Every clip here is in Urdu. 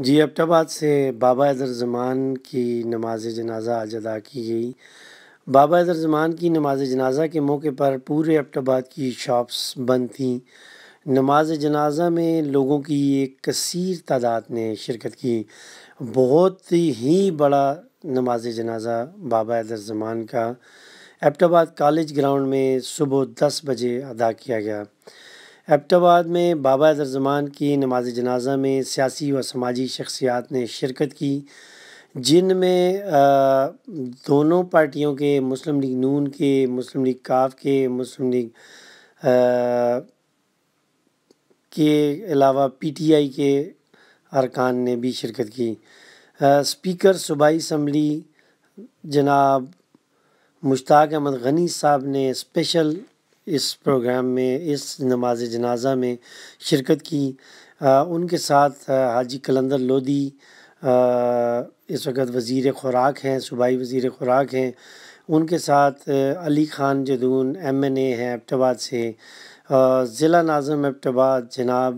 جی ابت آباد سے بابا عیدر زمان کی نماز جنازہ آج ادا کی گئی بابا عیدر زمان کی نماز جنازہ کے موقع پر پورے ابٹا باد کی شاپس بند تھیں نماز جنازہ میں لوگوں کی ایک کثیر تعداد نے شرکت کی بہت ہی بڑا نماز جنازہ بابا ادر زمان کا ابٹ آباد کالج گراؤنڈ میں صبح دس بجے ادا کیا گیا ایبٹ آباد میں بابا زر زمان کی نماز جنازہ میں سیاسی و سماجی شخصیات نے شرکت کی جن میں دونوں پارٹیوں کے مسلم لیگ نون کے مسلم لیگ کاف کے مسلم لیگ کے علاوہ پی ٹی آئی کے ارکان نے بھی شرکت کی اسپیکر صوبائی اسمبلی جناب مشتاق احمد غنی صاحب نے اسپیشل اس پروگرام میں اس نماز جنازہ میں شرکت کی ان کے ساتھ حاجی کلندر لودھی اس وقت وزیر خوراک ہیں صوبائی وزیر خوراک ہیں ان کے ساتھ Ali Khan Jadoon M N A ہیں ابتاباد سے ضلع ناظم ابتباد جناب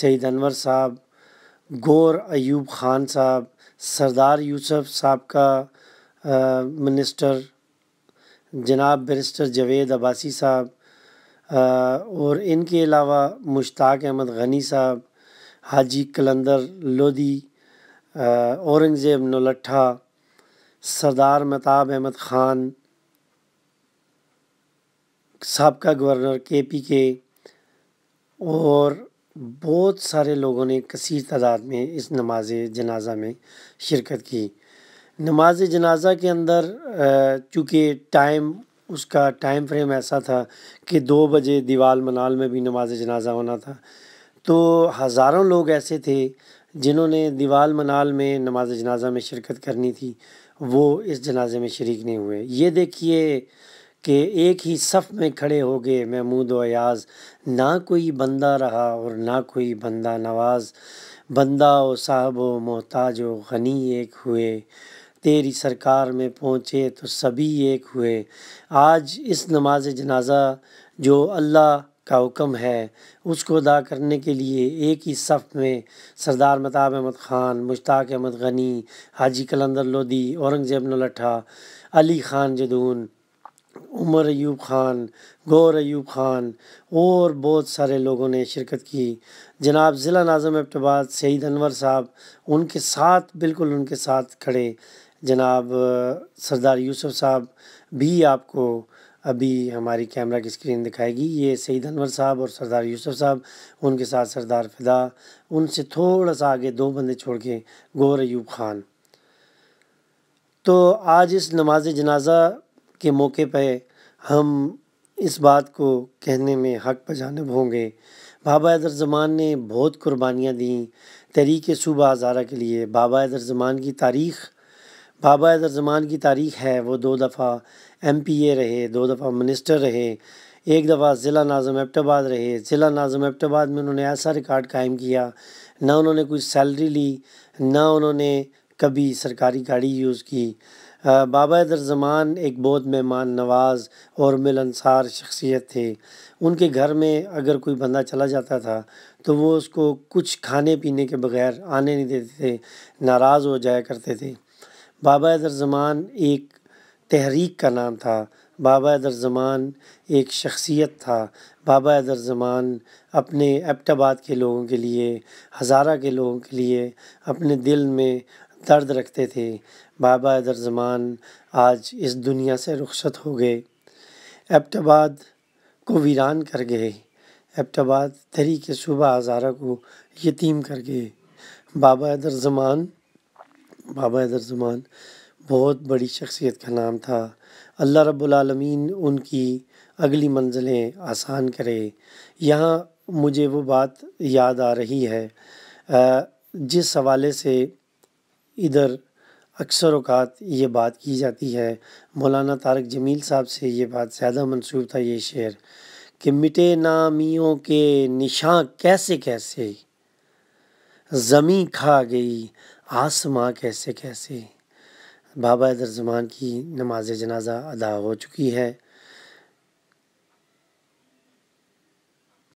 سعید انور صاحب گور ایوب خان صاحب سردار یوسف صاحب کا منسٹر جناب برسٹر جوید عباسی صاحب اور ان کے علاوہ مشتاق احمد غنی صاحب حاجی کلندر لودھی اورنگزیب نولٹھا سردار مطاب احمد خان سابقہ گورنر کے پی کے اور بہت سارے لوگوں نے کثیر تعداد میں اس نماز جنازہ میں شرکت کی نماز جنازہ کے اندر چونکہ ٹائم اس کا ٹائم فریم ایسا تھا کہ دو بجے دیوال منال میں بھی نماز جنازہ ہونا تھا تو ہزاروں لوگ ایسے تھے جنہوں نے دیوال منال میں نماز جنازہ میں شرکت کرنی تھی وہ اس جنازے میں شریک نہیں ہوئے یہ دیکھیے کہ ایک ہی صف میں کھڑے ہو گئے محمود و ایاز نہ کوئی بندہ رہا اور نہ کوئی بندہ نواز بندہ و صاحب و محتاج و غنی ایک ہوئے تیری سرکار میں پہنچے تو سبھی ایک ہوئے آج اس نماز جنازہ جو اللہ کا حکم ہے اس کو ادا کرنے کے لیے ایک ہی صف میں سردار مطاب احمد خان مشتاق احمد غنی حاجی کلندر لودھی اورنگ زیب نلٹھا علی خان جدون عمر ایوب خان گور ایوب خان اور بہت سارے لوگوں نے شرکت کی جناب ضلع ناظم ابتباد سعید انور صاحب ان کے ساتھ بالکل ان کے ساتھ کھڑے جناب سردار یوسف صاحب بھی آپ کو ابھی ہماری کیمرہ کی اسکرین دکھائے گی یہ سعید انور صاحب اور سردار یوسف صاحب ان کے ساتھ سردار فدا ان سے تھوڑا سا آگے دو بندے چھوڑ کے گور ایوب خان تو آج اس نماز جنازہ کے موقع پہ ہم اس بات کو کہنے میں حق پہ جانب ہوں گے بابا ایدر زمان نے بہت قربانیاں دیں تحریک صوبہ آزارہ کے لیے بابا عیدر زمان کی تاریخ بابا عیدر زمان کی تاریخ ہے وہ دو دفعہ ایم پی اے رہے دو دفعہ منسٹر رہے ایک دفعہ ضلع ناظم آباد رہے ضلع ایبٹ آباد میں انہوں نے ایسا ریکارڈ قائم کیا نہ انہوں نے کوئی سیلری لی نہ انہوں نے کبھی سرکاری گاڑی یوز کی بابا عیدر زمان ایک بہت مہمان نواز اور مل شخصیت تھے ان کے گھر میں اگر کوئی بندہ چلا جاتا تھا تو وہ اس کو کچھ کھانے پینے کے بغیر آنے نہیں دیتے تھے ناراض ہو جایا کرتے تھے بابا ادر زمان ایک تحریک کا نام تھا بابا ادر زمان ایک شخصیت تھا بابا ادر زمان اپنے آباد کے لوگوں کے لیے ہزارہ کے لوگوں کے لیے اپنے دل میں درد رکھتے تھے بابا ادر زمان آج اس دنیا سے رخصت ہو گئے آباد کو ویران کر گئے آباد تحریک صوبہ ہزارہ کو یتیم کر گئے بابا ادر زمان بابا حیدر زمان بہت بڑی شخصیت کا نام تھا اللہ رب العالمین ان کی اگلی منزلیں آسان کرے یہاں مجھے وہ بات یاد آ رہی ہے جس حوالے سے ادھر اکثر اوقات یہ بات کی جاتی ہے مولانا طارق جمیل صاحب سے یہ بات زیادہ منصوب تھا یہ شعر کہ مٹے نامیوں کے نشان کیسے کیسے زمیں کھا گئی آسماں کیسے کیسے بابا زمان کی نماز جنازہ ادا ہو چکی ہے